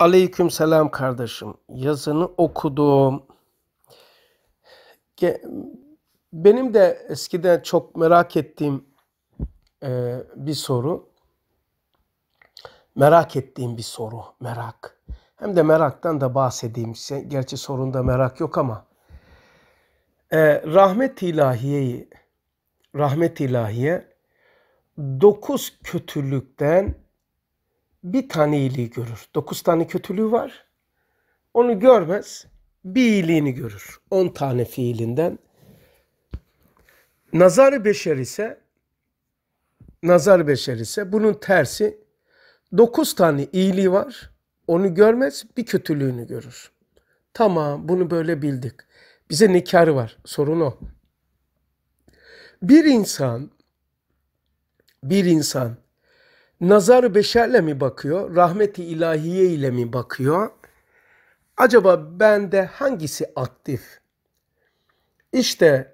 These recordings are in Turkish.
Aleyküm selam kardeşim. Yazını okudum. Benim de eskiden çok merak ettiğim e, bir soru. Merak ettiğim bir soru. Merak. Hem de meraktan da bahsedeyim size. Gerçi sorunda merak yok ama. E, rahmet ilahiyeyi, rahmet ilahiye dokuz kötülükten bir tane iyiliği görür. Dokuz tane kötülüğü var. Onu görmez. Bir iyiliğini görür. On tane fiilinden. Nazar-ı beşer ise nazar beşer ise bunun tersi dokuz tane iyiliği var. Onu görmez bir kötülüğünü görür. Tamam bunu böyle bildik. Bize nikarı var? Sorun o. Bir insan bir insan nazar beşerle mi bakıyor, rahmeti ilahiye ile mi bakıyor? Acaba bende hangisi aktif? İşte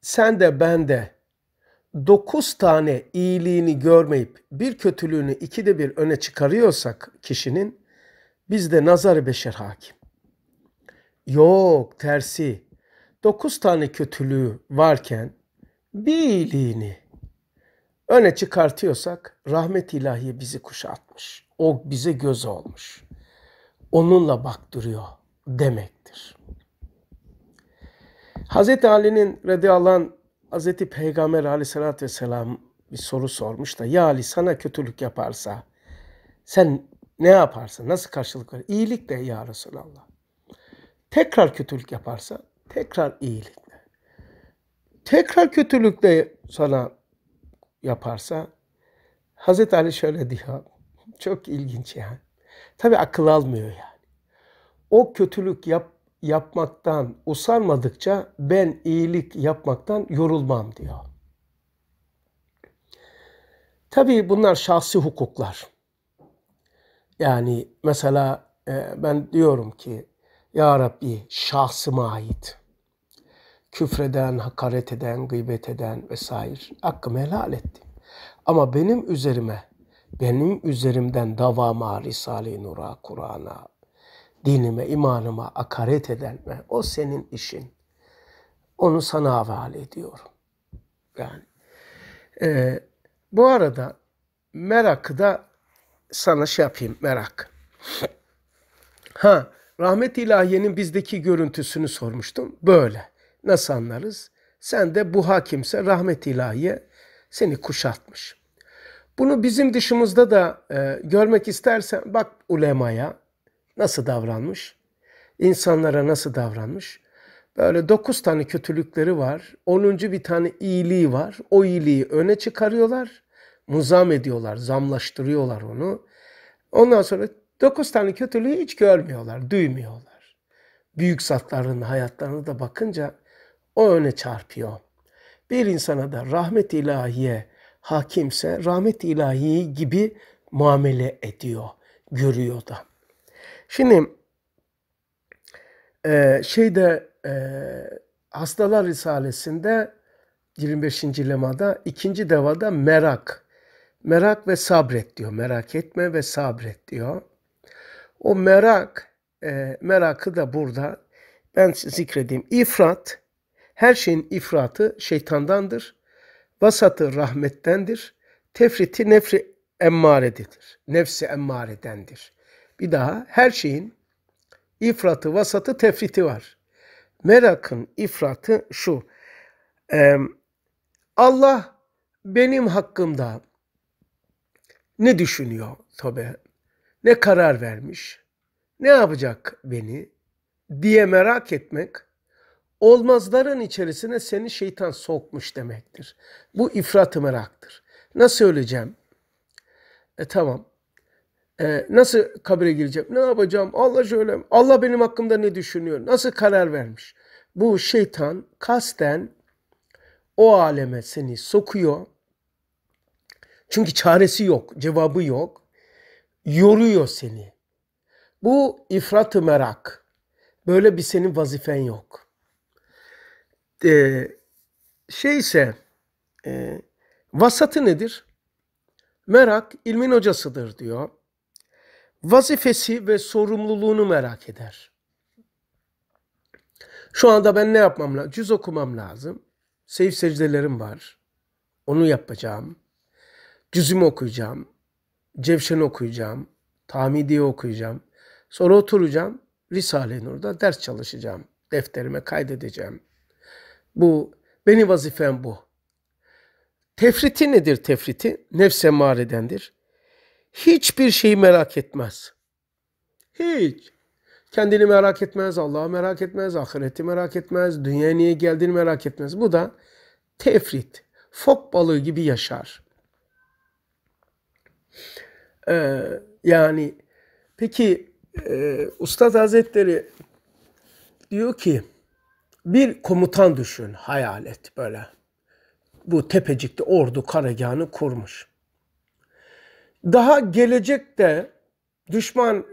sen de ben de dokuz tane iyiliğini görmeyip bir kötülüğünü ikide bir öne çıkarıyorsak kişinin bizde nazar beşer hakim. Yok tersi. Dokuz tane kötülüğü varken bir iyiliğini öne çıkartıyorsak rahmet ilahi bizi kuşatmış. O bize göz olmuş. Onunla baktırıyor demektir. Hazreti Ali'nin radıyallahu anh, Hazreti Peygamber aleyhissalatü vesselam bir soru sormuş da ya Ali sana kötülük yaparsa sen ne yaparsın? Nasıl karşılık verir? İyilik de ya Resulallah. Tekrar kötülük yaparsa tekrar iyilikle. Tekrar kötülük de sana yaparsa Hazreti Ali şöyle diyor. Çok ilginç yani. Tabi akıl almıyor yani. O kötülük yap, yapmaktan usanmadıkça ben iyilik yapmaktan yorulmam diyor. Tabii bunlar şahsi hukuklar. Yani mesela e, ben diyorum ki Ya Rabbi şahsıma ait. Küfreden, hakaret eden, gıybet eden vesaire hakkımı helal ettim. Ama benim üzerime, benim üzerimden davama, Risale-i Nur'a, Kur'an'a, dinime, imanıma hakaret edenme, o senin işin. Onu sana havale ediyorum. Yani. E, bu arada merakı da sana şey yapayım, merak. Ha, rahmet ilahiyenin bizdeki görüntüsünü sormuştum. Böyle. Nasıl anlarız? Sen de bu hakimse rahmet ilahiye seni kuşatmış. Bunu bizim dışımızda da e, görmek istersen bak ulemaya nasıl davranmış, insanlara nasıl davranmış. Böyle dokuz tane kötülükleri var, onuncu bir tane iyiliği var. O iyiliği öne çıkarıyorlar, muzam ediyorlar, zamlaştırıyorlar onu. Ondan sonra dokuz tane kötülüğü hiç görmüyorlar, duymuyorlar. Büyük zatların hayatlarına da bakınca o öne çarpıyor. Bir insana da rahmet ilahiye hakimse rahmet ilahiyi gibi muamele ediyor, görüyor da. Şimdi e, şeyde e, Hastalar Risalesi'nde 25. lemada ikinci devada merak. Merak ve sabret diyor. Merak etme ve sabret diyor. O merak, e, merakı da burada ben zikredeyim. İfrat her şeyin ifratı şeytandandır. Vasatı rahmettendir. Tefriti nefri emmaredidir, Nefsi emmaredendir. Bir daha her şeyin ifratı, vasatı, tefriti var. Merakın ifratı şu. Allah benim hakkımda ne düşünüyor tabi? Ne karar vermiş? Ne yapacak beni? diye merak etmek olmazların içerisine seni şeytan sokmuş demektir. Bu ifratı meraktır. Nasıl öleceğim? E tamam. E, nasıl kabire gireceğim? Ne yapacağım? Allah şöyle, Allah benim hakkımda ne düşünüyor? Nasıl karar vermiş? Bu şeytan kasten o aleme seni sokuyor. Çünkü çaresi yok, cevabı yok. Yoruyor seni. Bu ifratı merak. Böyle bir senin vazifen yok.'' e, şey e, vasatı nedir? Merak ilmin hocasıdır diyor. Vazifesi ve sorumluluğunu merak eder. Şu anda ben ne yapmam lazım? Cüz okumam lazım. Seyif secdelerim var. Onu yapacağım. Cüzümü okuyacağım. Cevşen okuyacağım. Tahmidiye okuyacağım. Sonra oturacağım. Risale-i Nur'da ders çalışacağım. Defterime kaydedeceğim. Bu benim vazifem bu. Tefriti nedir tefriti? Nefs emmaredendir. Hiçbir şeyi merak etmez. Hiç. Kendini merak etmez, Allah'ı merak etmez, ahireti merak etmez, dünya niye geldiğini merak etmez. Bu da tefrit. Fok balığı gibi yaşar. Ee, yani peki e, Ustad Hazretleri diyor ki bir komutan düşün, hayal et böyle. Bu tepecikte ordu karagahını kurmuş. Daha gelecekte düşman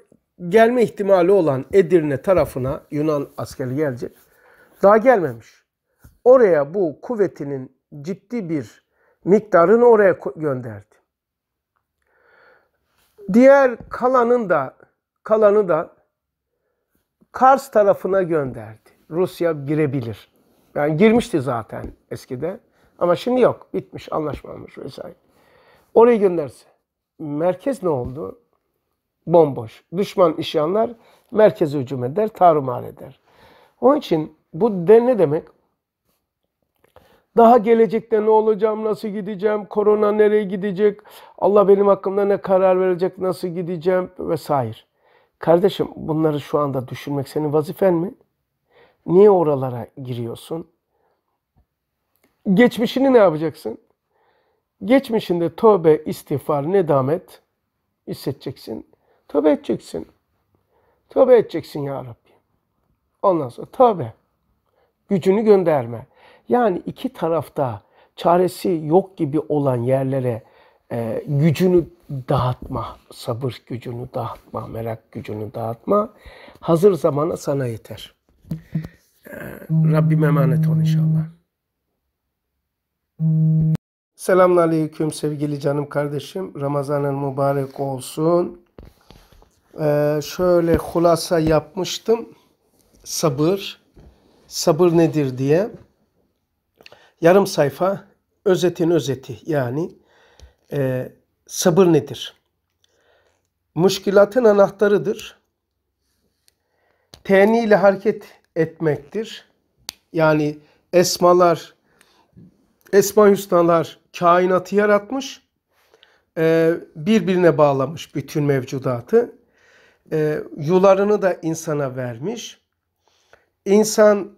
gelme ihtimali olan Edirne tarafına Yunan askeri gelecek. Daha gelmemiş. Oraya bu kuvvetinin ciddi bir miktarını oraya gönderdi. Diğer kalanın da kalanı da Kars tarafına gönderdi. Rusya girebilir. Yani girmişti zaten eskide. Ama şimdi yok. Bitmiş, anlaşmamış vesaire. Orayı gönderse. Merkez ne oldu? Bomboş. Düşman işyanlar merkeze hücum eder, tarumar eder. Onun için bu de ne demek? Daha gelecekte ne olacağım, nasıl gideceğim, korona nereye gidecek, Allah benim hakkımda ne karar verecek, nasıl gideceğim vesaire. Kardeşim bunları şu anda düşünmek senin vazifen mi? Niye oralara giriyorsun? Geçmişini ne yapacaksın? Geçmişinde tövbe, istiğfar, nedamet hissedeceksin. Tövbe edeceksin. Tövbe edeceksin ya Rabbi. Ondan sonra tövbe. Gücünü gönderme. Yani iki tarafta çaresi yok gibi olan yerlere e, gücünü dağıtma, sabır gücünü dağıtma, merak gücünü dağıtma. Hazır zamana sana yeter.'' Rabbim emanet ol inşallah. Selamun Aleyküm sevgili canım kardeşim. Ramazanın mübarek olsun. Ee, şöyle hulasa yapmıştım. Sabır. Sabır nedir diye. Yarım sayfa özetin özeti yani. E, sabır nedir? Müşkilatın anahtarıdır. Teni ile hareket etmektir. Yani esmalar, esma hüsnalar kainatı yaratmış, e, birbirine bağlamış bütün mevcudatı. E, yularını da insana vermiş. İnsan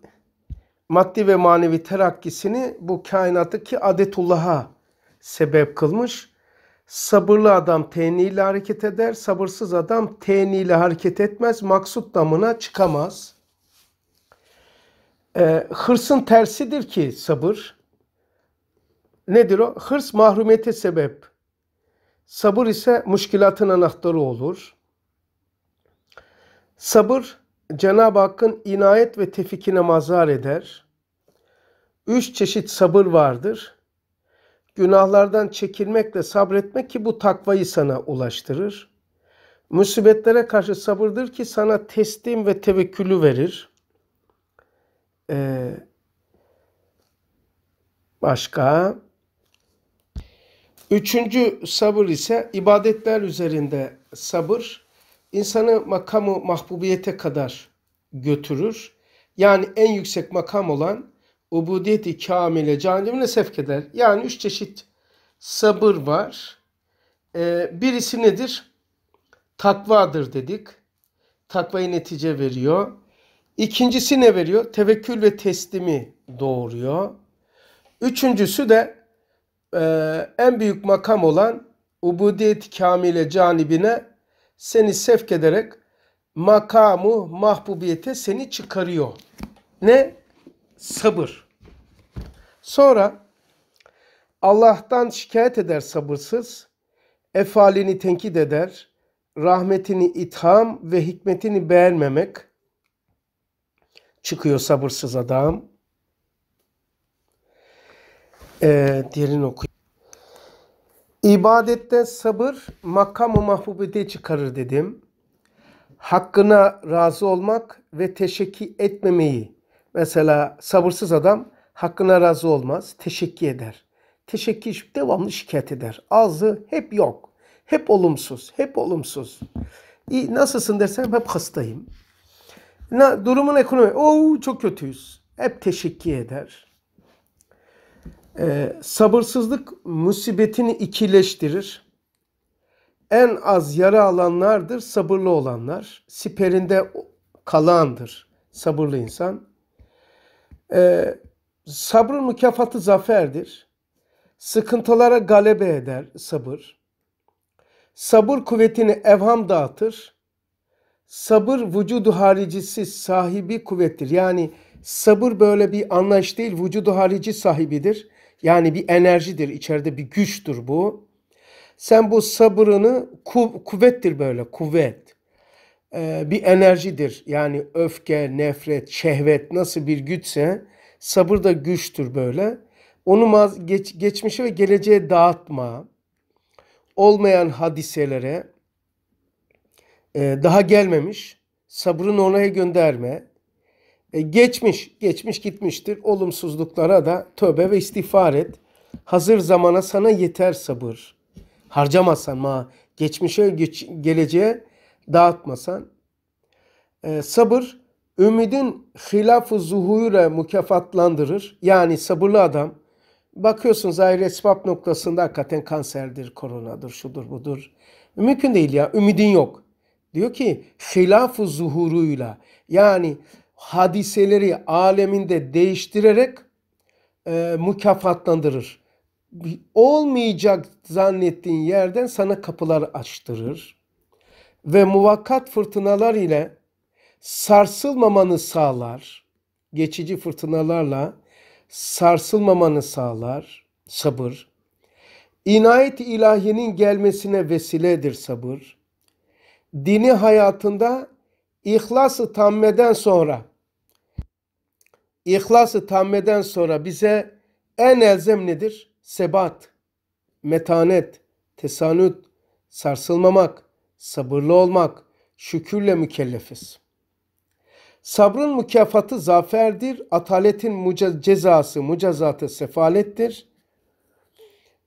maddi ve manevi terakkisini bu kainattaki adetullah'a sebep kılmış. Sabırlı adam teniyle hareket eder, sabırsız adam teniyle hareket etmez, maksut damına çıkamaz.'' E, hırsın tersidir ki sabır. Nedir o? Hırs mahrumiyete sebep. Sabır ise müşkilatın anahtarı olur. Sabır Cenab-ı Hakk'ın inayet ve tefikine mazhar eder. Üç çeşit sabır vardır. Günahlardan çekilmekle sabretmek ki bu takvayı sana ulaştırır. Musibetlere karşı sabırdır ki sana teslim ve tevekkülü verir.'' Ee, başka. Üçüncü sabır ise ibadetler üzerinde sabır. insanı makamı mahbubiyete kadar götürür. Yani en yüksek makam olan ubudiyeti kamile cehenneme sevk eder. Yani üç çeşit sabır var. Ee, birisi nedir? Takvadır dedik. Takvayı netice veriyor. İkincisi ne veriyor? Tevekkül ve teslimi doğuruyor. Üçüncüsü de e, en büyük makam olan ubudiyet kamile canibine seni sevk ederek makamu mahbubiyete seni çıkarıyor. Ne? Sabır. Sonra Allah'tan şikayet eder sabırsız, efalini tenkit eder, rahmetini itham ve hikmetini beğenmemek, çıkıyor sabırsız adam. Ee, diğerini okuyayım. İbadette sabır makamı mahbubede çıkarır dedim. Hakkına razı olmak ve teşekki etmemeyi. Mesela sabırsız adam hakkına razı olmaz, teşekki eder. Teşekki devamlı şikayet eder. Ağzı hep yok. Hep olumsuz, hep olumsuz. İyi, nasılsın dersen hep hastayım. Na, durumun ekonomi. o çok kötüyüz. Hep teşekki eder. Ee, sabırsızlık musibetini ikileştirir. En az yara alanlardır sabırlı olanlar. Siperinde kalandır sabırlı insan. Ee, sabrın mükafatı zaferdir. Sıkıntılara galebe eder sabır. Sabır kuvvetini evham dağıtır. Sabır vücudu haricisi sahibi kuvvettir. Yani sabır böyle bir anlayış değil, vücudu harici sahibidir. Yani bir enerjidir, içeride bir güçtür bu. Sen bu sabırını kuv kuvvettir böyle, kuvvet. Ee, bir enerjidir. Yani öfke, nefret, şehvet nasıl bir güçse sabır da güçtür böyle. Onu geç, geçmişe ve geleceğe dağıtma, olmayan hadiselere, ee, daha gelmemiş, sabrın onaya gönderme, e, geçmiş, geçmiş gitmiştir, olumsuzluklara da tövbe ve istiğfar et. Hazır zamana sana yeter sabır. Harcamasan ma, geçmişe, geç, geleceğe dağıtmasan. E, sabır, ümidin hilaf-ı zuhure mükafatlandırır. Yani sabırlı adam, bakıyorsun zahir esbab noktasında hakikaten kanserdir, koronadır, şudur budur. Mümkün değil ya, ümidin yok. Diyor ki hilaf-ı zuhuruyla yani hadiseleri aleminde değiştirerek e, mükafatlandırır. Olmayacak zannettiğin yerden sana kapılar açtırır ve muvakkat fırtınalar ile sarsılmamanı sağlar. Geçici fırtınalarla sarsılmamanı sağlar sabır. İnayet ilahinin gelmesine vesiledir sabır dini hayatında ihlası Tamme'den sonra ihlası Tamme'den sonra bize en elzem nedir? Sebat, metanet, tesanüt, sarsılmamak, sabırlı olmak, şükürle mükellefiz. Sabrın mükafatı zaferdir, ataletin muca cezası, mucazatı sefalettir.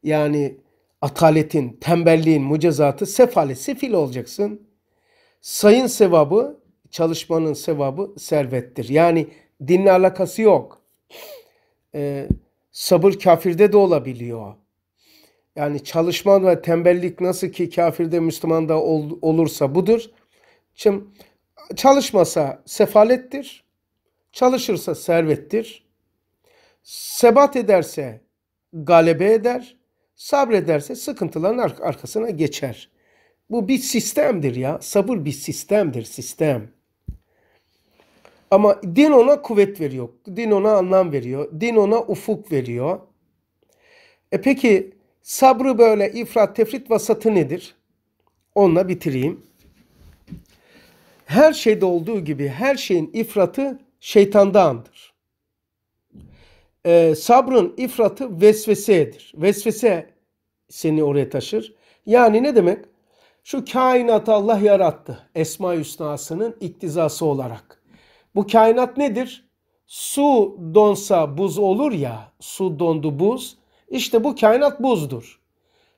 Yani ataletin, tembelliğin mucazatı sefalet, sefil olacaksın. Sayın sevabı, çalışmanın sevabı servettir. Yani dinle alakası yok. Ee, sabır kafirde de olabiliyor. Yani çalışman ve tembellik nasıl ki kafirde Müslümanda ol, olursa budur. Şimdi çalışmasa sefalettir. Çalışırsa servettir. Sebat ederse galebe eder. Sabrederse sıkıntıların arkasına geçer. Bu bir sistemdir ya. Sabır bir sistemdir, sistem. Ama din ona kuvvet veriyor. Din ona anlam veriyor. Din ona ufuk veriyor. E peki sabrı böyle ifrat tefrit vasatı nedir? Onunla bitireyim. Her şeyde olduğu gibi her şeyin ifratı şeytandandır. E, sabrın ifratı vesvesedir. Vesvese seni oraya taşır. Yani ne demek? Şu kainatı Allah yarattı. Esma Hüsna'sının iktizası olarak. Bu kainat nedir? Su donsa buz olur ya. Su dondu buz. İşte bu kainat buzdur.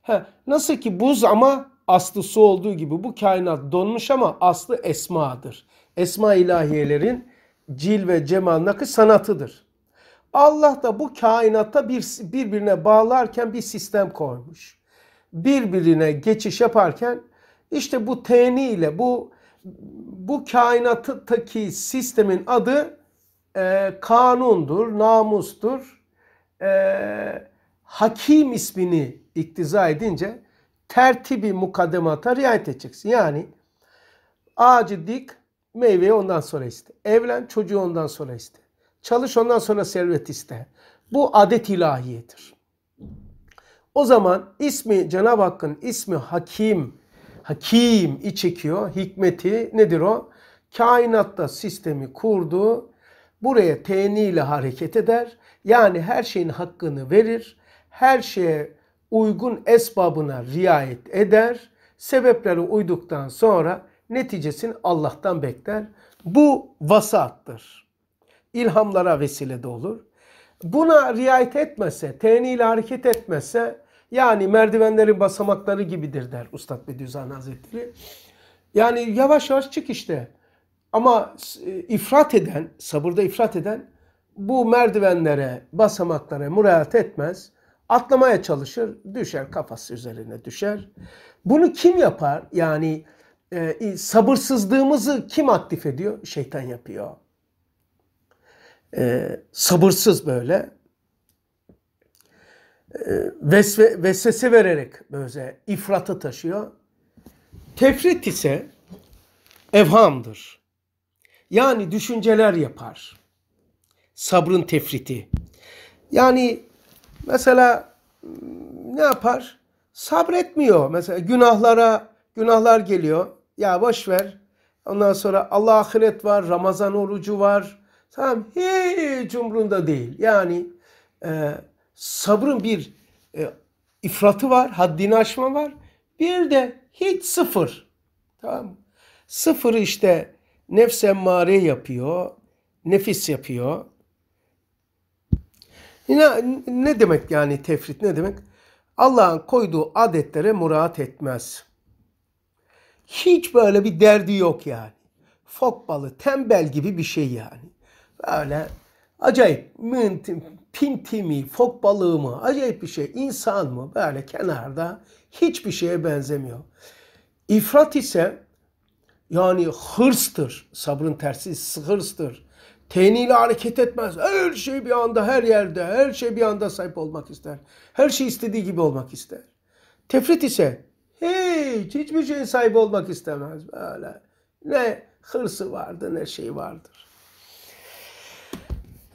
Ha, nasıl ki buz ama aslı su olduğu gibi bu kainat donmuş ama aslı esmadır. Esma ilahiyelerin cil ve cemal nakı sanatıdır. Allah da bu kainatta bir, birbirine bağlarken bir sistem koymuş. Birbirine geçiş yaparken işte bu teni ile bu bu kainattaki sistemin adı e, kanundur, namustur. E, hakim ismini iktiza edince tertibi mukademata riayet edeceksin. Yani ağacı dik, meyveyi ondan sonra iste. Evlen, çocuğu ondan sonra iste. Çalış ondan sonra servet iste. Bu adet ilahiyedir. O zaman ismi Cenab-ı Hakk'ın ismi Hakim hakim iç çekiyor. Hikmeti nedir o? Kainatta sistemi kurdu. Buraya teni ile hareket eder. Yani her şeyin hakkını verir. Her şeye uygun esbabına riayet eder. Sebeplere uyduktan sonra neticesini Allah'tan bekler. Bu vasattır. İlhamlara vesile de olur. Buna riayet etmese, teni ile hareket etmese yani merdivenlerin basamakları gibidir der Üstad Bediüzzaman Hazretleri. Yani yavaş yavaş çık işte. Ama e, ifrat eden, sabırda ifrat eden bu merdivenlere, basamaklara müraat etmez. Atlamaya çalışır, düşer kafası üzerine düşer. Bunu kim yapar? Yani e, sabırsızlığımızı kim aktif ediyor? Şeytan yapıyor. E, sabırsız böyle ee, vesve, vesvese vererek böyle ifrata taşıyor. Tefrit ise evhamdır. Yani düşünceler yapar. Sabrın tefriti. Yani mesela hmm, ne yapar? Sabretmiyor. Mesela günahlara günahlar geliyor. Ya boş ver. Ondan sonra Allah ahiret var, Ramazan orucu var. Tamam hiç umrunda değil. Yani e, sabrın bir e, ifratı var, haddini aşma var. Bir de hiç sıfır. Tamam mı? Sıfırı işte nefse emmare yapıyor, nefis yapıyor. Yine ne demek yani tefrit ne demek? Allah'ın koyduğu adetlere murat etmez. Hiç böyle bir derdi yok yani. Fok balı, tembel gibi bir şey yani. Böyle acayip pinti mi, fok balığı mı, acayip bir şey, insan mı böyle kenarda hiçbir şeye benzemiyor. İfrat ise yani hırstır. Sabrın tersi hırstır. Teniyle hareket etmez. Her şey bir anda her yerde, her şey bir anda sahip olmak ister. Her şey istediği gibi olmak ister. Tefrit ise hiç hiçbir şeyin sahibi olmak istemez böyle. Ne hırsı vardı ne şey vardır.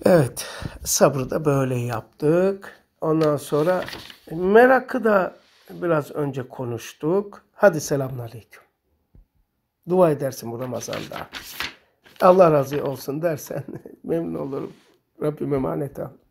Evet sabrı da böyle yaptık. Ondan sonra merakı da biraz önce konuştuk. Hadi selamünaleyküm. Dua edersin bu Ramazan'da. Allah razı olsun dersen memnun olurum. Rabbim emanet al.